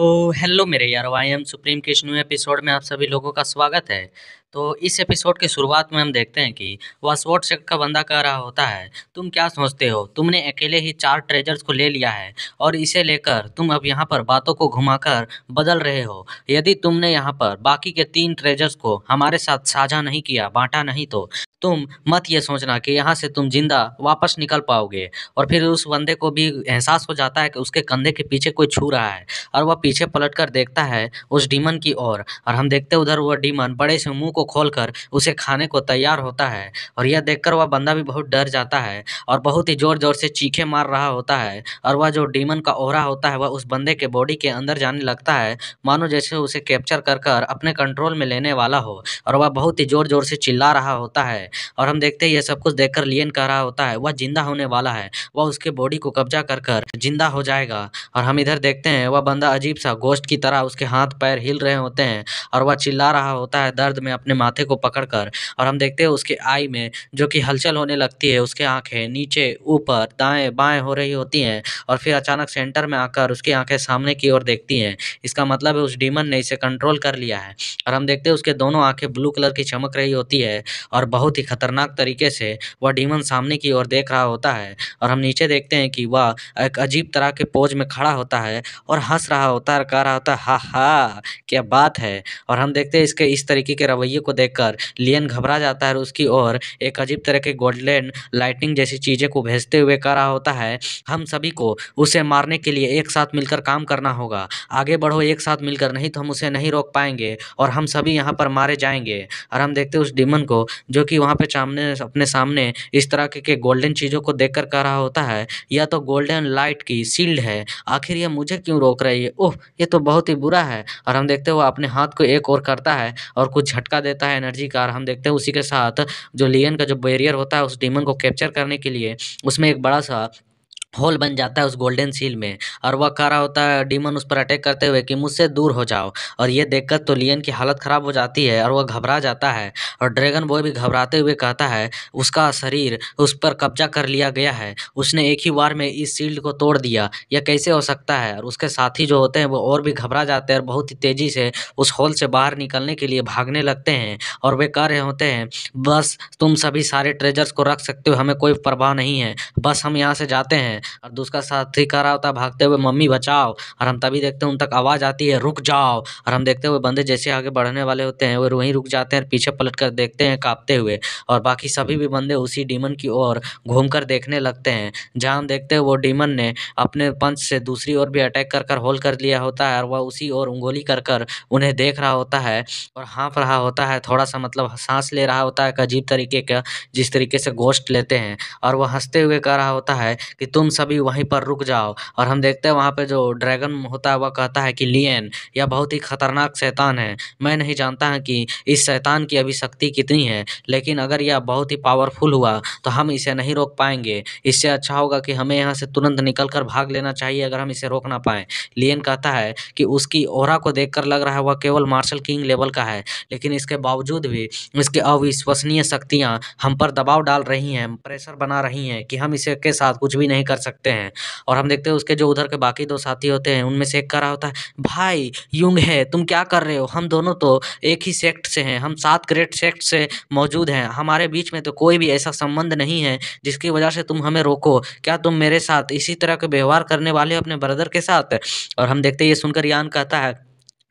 तो हेलो मेरे यार I am Supreme Krishnu episode में आप सभी लोगों का स्वागत है तो इस एपिसोड की शुरुआत में हम देखते हैं कि वह शॉर्ट सेक्ट का बंदा कह रहा होता है तुम क्या सोचते हो तुमने अकेले ही चार ट्रेजर्स को ले लिया है और इसे लेकर तुम अब यहाँ पर बातों को घुमाकर बदल रहे हो यदि तुमने यहाँ पर बाकी के तीन ट्रेजर्स को हमारे साथ साझा नहीं किया बांटा नहीं तो तुम मत ये सोचना कि यहाँ से तुम जिंदा वापस निकल पाओगे और फिर उस बंदे को भी एहसास हो जाता है कि उसके कंधे के पीछे कोई छू रहा है और वह पीछे पलट कर देखता है उस डीमन की ओर और, और हम देखते उधर वह डीमन बड़े से मुंह को को खोलकर उसे खाने को तैयार होता है और यह देखकर वह बंदा भी बहुत डर जाता है और बहुत ही ज़ोर ज़ोर से चीखे मार रहा होता है और वह जो डीमन का ओहरा होता है वह उस बंदे के बॉडी के अंदर जाने लगता है मानो जैसे उसे कैप्चर कर कर अपने कंट्रोल में लेने वाला हो और वह बहुत ही ज़ोर ज़ोर से चिल्ला रहा होता है और हम देखते हैं यह सब कुछ देखकर लियन कह रहा होता है वह जिंदा होने वाला है वह उसके बॉडी को कब्जा कर कर जिंदा हो जाएगा और हम इधर देखते हैं वह बंदा अजीब सा गोश्त की तरह उसके हाथ पैर हिल रहे होते हैं और वह चिल्ला रहा होता है दर्द में अपने अपने माथे को पकड़कर और हम देखते हैं उसके आई में जो कि हलचल होने लगती है उसके आंखें नीचे ऊपर दाएं बाएं हो रही होती हैं और फिर अचानक सेंटर में आकर उसकी आंखें सामने की ओर देखती हैं इसका मतलब है उस डीमन ने इसे कंट्रोल कर लिया है और हम देखते हैं उसके दोनों आंखें ब्लू कलर की चमक रही होती है और बहुत ही खतरनाक तरीके से वह डीमन सामने की ओर देख रहा होता है और हम नीचे देखते हैं कि वह एक अजीब तरह के पोज में खड़ा होता है और हंस रहा होता है कह रहा होता है हा हा क्या बात है और हम देखते हैं इसके इस तरीके के रवैये चीजों को देखकर लियन घबरा जाता है और उसकी ओर एक अजीब तरह के गोल्डन लाइटिंग जैसी चीज़ें को भेजते हुए कर रहा होता है हम सभी को उसे मारने के लिए एक साथ मिलकर काम करना होगा आगे बढ़ो एक साथ मिलकर नहीं तो हम उसे नहीं रोक पाएंगे और हम सभी यहाँ पर मारे जाएंगे और हम देखते उस डिमन को जो कि वहाँ पर सामने अपने सामने इस तरह के, के गोल्डन चीज़ों को देखकर कह रहा होता है या तो गोल्डन लाइट की सील्ड है आखिर यह मुझे क्यों रोक रही है ओह ये तो बहुत ही बुरा है और हम देखते हुए अपने हाथ को एक और करता है और कुछ झटका दे देता है एनर्जी कार हम देखते हैं उसी के साथ जो लियन का जो बैरियर होता है उस डीमन को कैप्चर करने के लिए उसमें एक बड़ा सा होल बन जाता है उस गोल्डन सील में और वह कह रहा होता है डीमन उस पर अटैक करते हुए कि मुझसे दूर हो जाओ और ये देखकर तो लियन की हालत ख़राब हो जाती है और वह घबरा जाता है और ड्रैगन बॉय भी घबराते हुए कहता है उसका शरीर उस पर कब्जा कर लिया गया है उसने एक ही बार में इस शील्ड को तोड़ दिया यह कैसे हो सकता है और उसके साथी जो होते हैं वो और भी घबरा जाते हैं और बहुत ही तेज़ी से उस होल से बाहर निकलने के लिए भागने लगते हैं और वे कह रहे होते हैं बस तुम सभी सारे ट्रेजर्स को रख सकते हो हमें कोई परवाह नहीं है बस हम यहाँ से जाते हैं हैं और दूसरा साथी कह रहा होता है भागते हुए मम्मी बचाओ और हम तभी देखते हैं उन तक आवाज़ आती है रुक जाओ और हम देखते हुए बंदे जैसे आगे बढ़ने वाले होते हैं वो वहीं रुक जाते हैं पीछे पलट कर देखते हैं काँपते हुए और बाकी सभी भी बंदे उसी डीमन की ओर घूम कर देखने लगते हैं जहाँ हम देखते हैं वो डीमन ने अपने पंच से दूसरी ओर भी अटैक कर कर होल कर लिया होता है और वह उसी ओर उंगोली कर कर उन्हें देख रहा होता है और हाँफ रहा होता है थोड़ा सा मतलब सांस ले रहा होता है अजीब तरीके का जिस तरीके से गोश्त लेते हैं और वह हंसते हुए कह रहा होता है कि तुम सभी वहीं पर रुक जाओ और हम देखते हैं वहाँ पे जो ड्रैगन होता है वह कहता है कि लियन यह बहुत ही खतरनाक शैतान है मैं नहीं जानता है कि इस शैतान की अभी शक्ति कितनी है लेकिन अगर यह बहुत ही पावरफुल हुआ तो हम इसे नहीं रोक पाएंगे इससे अच्छा होगा कि हमें यहाँ से तुरंत निकल कर भाग लेना चाहिए अगर हम इसे रोक ना पाएँ लियन कहता है कि उसकी ओरा को देख लग रहा है वह केवल मार्शल किंग लेवल का है लेकिन इसके बावजूद भी इसके अविश्वसनीय शक्तियाँ हम पर दबाव डाल रही हैं प्रेशर बना रही हैं कि हम इसे के साथ कुछ भी नहीं कर सकते हैं और हम देखते हैं उसके जो उधर के बाकी दो साथी होते हैं उनमें से एक कह रहा होता है भाई युंग है तुम क्या कर रहे हो हम दोनों तो एक ही सेक्ट से हैं हम सात ग्रेट सेक्ट से मौजूद हैं हमारे बीच में तो कोई भी ऐसा संबंध नहीं है जिसकी वजह से तुम हमें रोको क्या तुम मेरे साथ इसी तरह के व्यवहार करने वाले हो अपने ब्रदर के साथ और हम देखते हैं ये सुनकर यान कहता है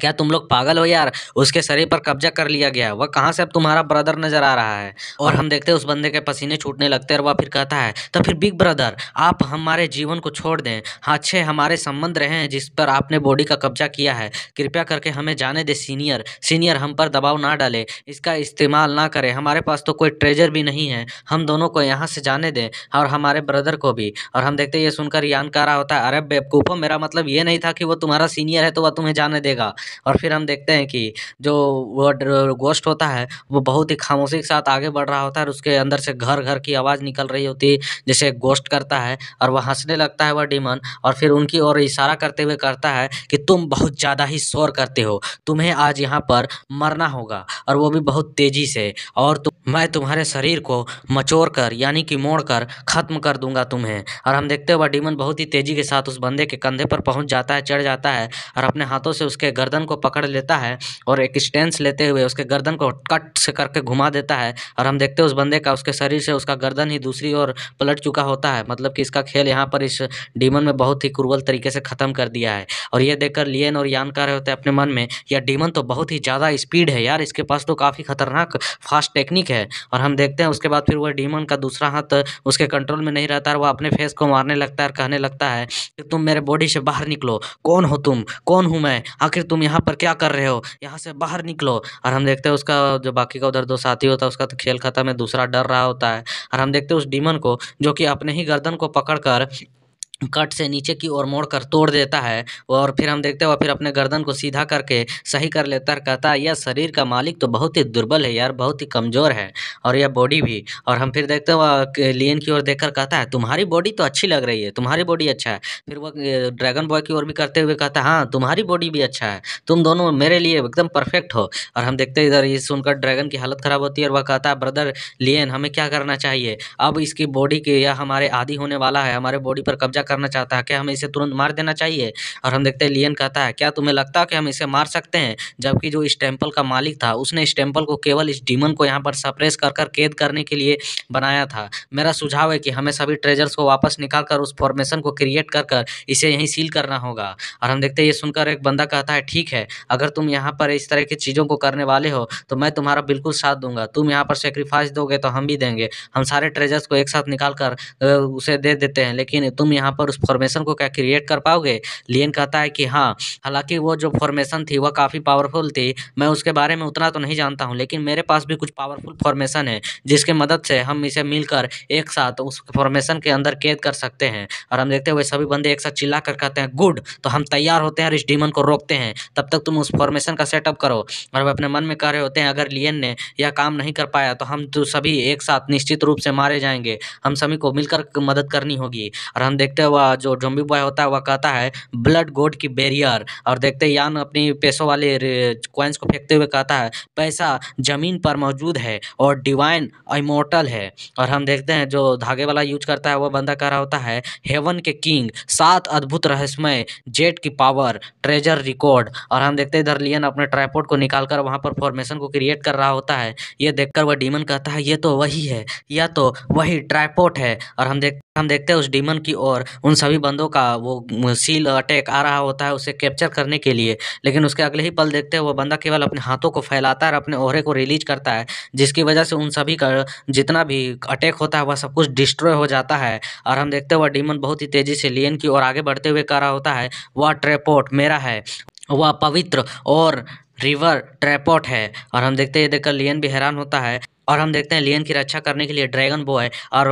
क्या तुम लोग पागल हो यार उसके शरीर पर कब्जा कर लिया गया वह कहाँ से अब तुम्हारा ब्रदर नजर आ रहा है और हम देखते हैं उस बंदे के पसीने छूटने लगते हैं और वह फिर कहता है तो फिर बिग ब्रदर आप हमारे जीवन को छोड़ दें अच्छे हाँ, हमारे संबंध रहे हैं जिस पर आपने बॉडी का कब्जा किया है कृपया करके हमें जाने दे सीनियर सीनियर हम पर दबाव ना डाले इसका इस्तेमाल ना करें हमारे पास तो कोई ट्रेजर भी नहीं है हम दोनों को यहाँ से जाने दें और हमारे ब्रदर को भी और हम देखते ये सुनकर यान कह रहा होता है अरे बेवकूफ़ो मेरा मतलब ये नहीं था कि वो तुम्हारा सीनियर है तो वह तुम्हें जाने देगा और फिर हम देखते हैं कि जो वो गोश्त होता है वो बहुत ही खामोशी के साथ आगे बढ़ रहा होता है और उसके अंदर से घर घर की आवाज़ निकल रही होती है जैसे गोश्त करता है और वह हंसने लगता है वह डीमन और फिर उनकी ओर इशारा करते हुए करता है कि तुम बहुत ज़्यादा ही शोर करते हो तुम्हें आज यहाँ पर मरना होगा और वो भी बहुत तेज़ी से और तुम मैं तुम्हारे शरीर को मचोर कर यानी कि मोड़ कर ख़त्म कर दूंगा तुम्हें और हम देखते हुए डीमन बहुत ही तेज़ी के साथ उस बंदे के कंधे पर पहुँच जाता है चढ़ जाता है और अपने हाथों से उसके गर्द गर्दन को पकड़ लेता है और एक स्टेंस लेते हुए उसके गर्दन को कट से करके घुमा देता है और हम देखते हैं उस बंदे का उसके शरीर से उसका गर्दन ही दूसरी ओर पलट चुका होता है मतलब कि इसका खेल यहाँ पर इस डीमन में बहुत ही क्रूवल तरीके से ख़त्म कर दिया है और ये देखकर लियन और यान कह रहे होते हैं अपने मन में यह डीमन तो बहुत ही ज़्यादा स्पीड है यार इसके पास तो काफ़ी खतरनाक फास्ट टेक्निक है और हम देखते हैं उसके बाद फिर वह डीमन का दूसरा हाथ उसके कंट्रोल में नहीं रहता है वह अपने फेस को मारने लगता है और कहने लगता है कि तुम मेरे बॉडी से बाहर निकलो कौन हो तुम कौन हूँ मैं आखिर तुम तुम यहाँ पर क्या कर रहे हो यहाँ से बाहर निकलो और हम देखते हैं उसका जो बाकी का उधर दो साथी होता है उसका तो खेल खत्म है दूसरा डर रहा होता है और हम देखते हैं उस डीमन को जो कि अपने ही गर्दन को पकड़ कर कट से नीचे की ओर मोड़ कर तोड़ देता है और फिर हम देखते हैं वह फिर अपने गर्दन को सीधा करके सही कर लेता है कहता है यह शरीर का मालिक तो बहुत ही दुर्बल है यार बहुत ही कमज़ोर है और यह बॉडी भी और हम फिर देखते हैं वह लियन की ओर देखकर कहता है तुम्हारी बॉडी तो अच्छी लग रही है तुम्हारी बॉडी अच्छा है फिर वह ड्रैगन बॉय की ओर भी करते हुए कहता है हाँ तुम्हारी बॉडी भी अच्छा है तुम दोनों मेरे लिए एकदम परफेक्ट हो और हम देखते हैं इधर ये सुनकर ड्रैगन की हालत ख़राब होती है और वह कहता है ब्रदर लियन हमें क्या करना चाहिए अब इसकी बॉडी के यह हमारे आदि होने वाला है हमारे बॉडी पर कब्जा करना चाहता है क्या हमें इसे तुरंत मार देना चाहिए और हम देखते हैं लियन कहता है क्या तुम्हें लगता है कि हम इसे मार सकते हैं जबकि जो इस टेम्पल का मालिक था उसने इस टेम्पल को केवल इस डीमन को यहाँ पर सप्रेस कर कर कैद करने के लिए बनाया था मेरा सुझाव है कि हमें सभी ट्रेजर्स को वापस निकाल कर उस फॉर्मेशन को क्रिएट कर कर इसे यहीं सील करना होगा और हम देखते हैं ये सुनकर एक बंदा कहता है ठीक है अगर तुम यहाँ पर इस तरह की चीज़ों को करने वाले हो तो मैं तुम्हारा बिल्कुल साथ दूंगा तुम यहाँ पर सेक्रीफाइस दोगे तो हम भी देंगे हम सारे ट्रेजर्स को एक साथ निकाल कर उसे दे देते हैं लेकिन तुम यहाँ पर पर उस फॉर्मेशन को क्या क्रिएट कर पाओगे लियन कहता है कि हाँ हालांकि वो जो फॉर्मेशन थी वह काफ़ी पावरफुल थी मैं उसके बारे में उतना तो नहीं जानता हूँ लेकिन मेरे पास भी कुछ पावरफुल फॉर्मेशन है जिसके मदद से हम इसे मिलकर एक साथ उस फॉर्मेशन के अंदर कैद कर सकते हैं और हम देखते हुए सभी बंदे एक साथ चिल्ला कर कहते हैं गुड तो हम तैयार होते हैं और इस डीमन को रोकते हैं तब तक तुम उस फॉर्मेशन का सेटअप करो और अपने मन में कह रहे होते हैं अगर लियन ने यह काम नहीं कर पाया तो हम तो सभी एक साथ निश्चित रूप से मारे जाएंगे हम सभी को मिलकर मदद करनी होगी और हम देखते वह जो जोम्बी बॉय होता है वह कहता है ब्लड गोड की बैरियर और देखते ही यान अपनी पैसों वाले कॉइन्स को फेंकते हुए कहता है पैसा ज़मीन पर मौजूद है और डिवाइन इमोटल है और हम देखते हैं जो धागे वाला यूज करता है वह बंदा कह रहा होता है हेवन के किंग सात अद्भुत रहस्यमय जेट की पावर ट्रेजर रिकॉर्ड और हम देखते हैं इधर लियन अपने ट्राईपोर्ट को निकाल कर वहाँ पर फॉर्मेशन को क्रिएट कर रहा होता है ये देखकर वह डीमन कहता है ये तो वही है या तो वही ट्राईपोर्ट है और हम देख हम देखते हैं उस डीमन की ओर उन सभी बंदों का वो सील अटैक आ रहा होता है उसे कैप्चर करने के लिए लेकिन उसके अगले ही पल देखते हैं वो बंदा केवल अपने हाथों को फैलाता है और अपने ओहरे को रिलीज करता है जिसकी वजह से उन सभी का जितना भी अटैक होता है वह सब कुछ डिस्ट्रॉय हो जाता है और हम देखते हैं वह डीमन बहुत ही तेज़ी से लियन की ओर आगे बढ़ते हुए कर रहा होता है वह ट्रेपोर्ट मेरा है वह पवित्र और रिवर ट्रेपोट है और हम देखते हैं देखकर लियन भी हैरान होता है और हम देखते हैं लियन की रक्षा करने के लिए ड्रैगन बॉय और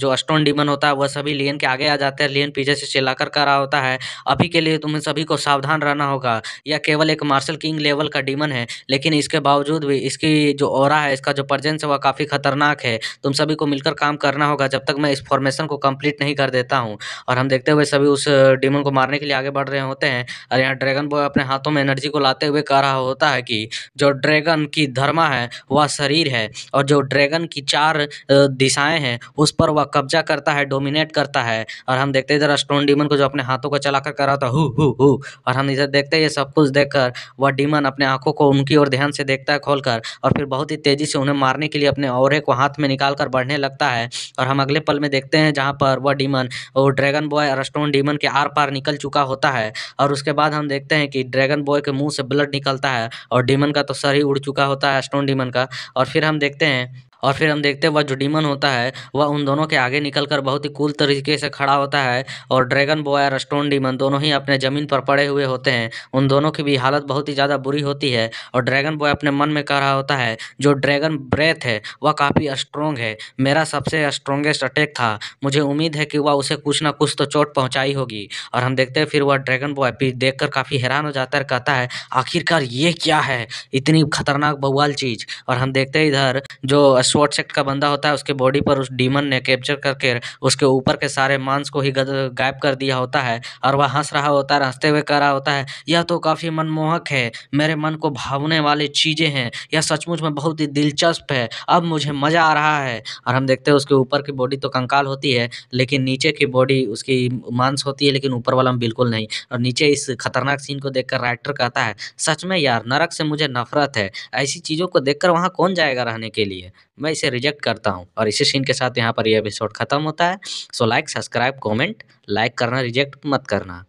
जो स्टोन डीमन होता है वह सभी लियन के आगे आ जाते हैं लियन पीछे से चिल्लाकर कर रहा होता है अभी के लिए तुम्हें सभी को सावधान रहना होगा यह केवल एक मार्शल किंग लेवल का डीमन है लेकिन इसके बावजूद भी इसकी जो और है इसका जो प्रजेंस है वह काफ़ी खतरनाक है तुम सभी को मिलकर काम करना होगा जब तक मैं इस फॉर्मेशन को कम्प्लीट नहीं कर देता हूँ और हम देखते हुए सभी उस डीमन को मारने के लिए आगे बढ़ रहे होते हैं और यहाँ ड्रैगन बॉय अपने हाथों में एनर्जी को लाते हुए कह रहा होता है कि जो ड्रैगन की धर्मा है वह शरीर है और जो ड्रैगन की चार दिशाएं हैं उस पर वह कब्जा करता है डोमिनेट करता है और हम देखते हैं इधर स्टोन डीमन को जो अपने हाथों को चलाकर कर रहा था हु हु हु और हम इधर देखते हैं ये सब कुछ देखकर वह डीमन अपने आंखों को उनकी ओर ध्यान से देखता है खोलकर और फिर बहुत ही तेजी से उन्हें मारने के लिए अपने औरे को हाथ में निकाल कर बढ़ने लगता है और हम अगले पल में देखते हैं जहाँ पर वह डीमन और ड्रैगन बॉय और स्टोन डीमन के आर पार निकल चुका होता है और उसके बाद हम देखते हैं कि ड्रैगन बॉय के मुंह से ब्लड निकलता है और डीमन का तो सर ही उड़ चुका होता है स्टोन डीमन का और फिर हम देख देखते हैं और फिर हम देखते हैं वह जो डीमन होता है वह उन दोनों के आगे निकल कर बहुत ही कूल तरीके से खड़ा होता है और ड्रैगन बॉय और स्टोन डीमन दोनों ही अपने ज़मीन पर पड़े हुए होते हैं उन दोनों की भी हालत बहुत ही ज़्यादा बुरी होती है और ड्रैगन बॉय अपने मन में कह रहा होता है जो ड्रैगन ब्रेथ है वह काफ़ी स्ट्रोंग है मेरा सबसे स्ट्रोंगेस्ट अटैक था मुझे उम्मीद है कि वह उसे कुछ ना कुछ तो चोट पहुंचाई होगी और हम देखते हैं फिर वह ड्रैगन बॉय भी देख कर काफ़ी हैरान हो जाता है कहता है आखिरकार ये क्या है इतनी खतरनाक बवाल चीज़ और हम देखते हैं इधर जो स्वॉट सेक्ट का बंदा होता है उसके बॉडी पर उस डीमन ने कैप्चर करके उसके ऊपर के सारे मांस को ही गायब कर दिया होता है और वह हंस रहा होता है हंसते हुए कह रहा होता है यह तो काफ़ी मनमोहक है मेरे मन को भावने वाली चीज़ें हैं यह सचमुच में बहुत ही दिलचस्प है अब मुझे मज़ा आ रहा है और हम देखते हैं उसके ऊपर की बॉडी तो कंकाल होती है लेकिन नीचे की बॉडी उसकी मांस होती है लेकिन ऊपर वाला बिल्कुल नहीं और नीचे इस खतरनाक सीन को देखकर राइटर कहता है सच में यार नरक से मुझे नफरत है ऐसी चीज़ों को देखकर वहाँ कौन जाएगा रहने के लिए मैं इसे रिजेक्ट करता हूँ और इसी सीन के साथ यहाँ पर यह एपिसोड ख़त्म होता है so like subscribe comment like करना रिजेक्ट मत करना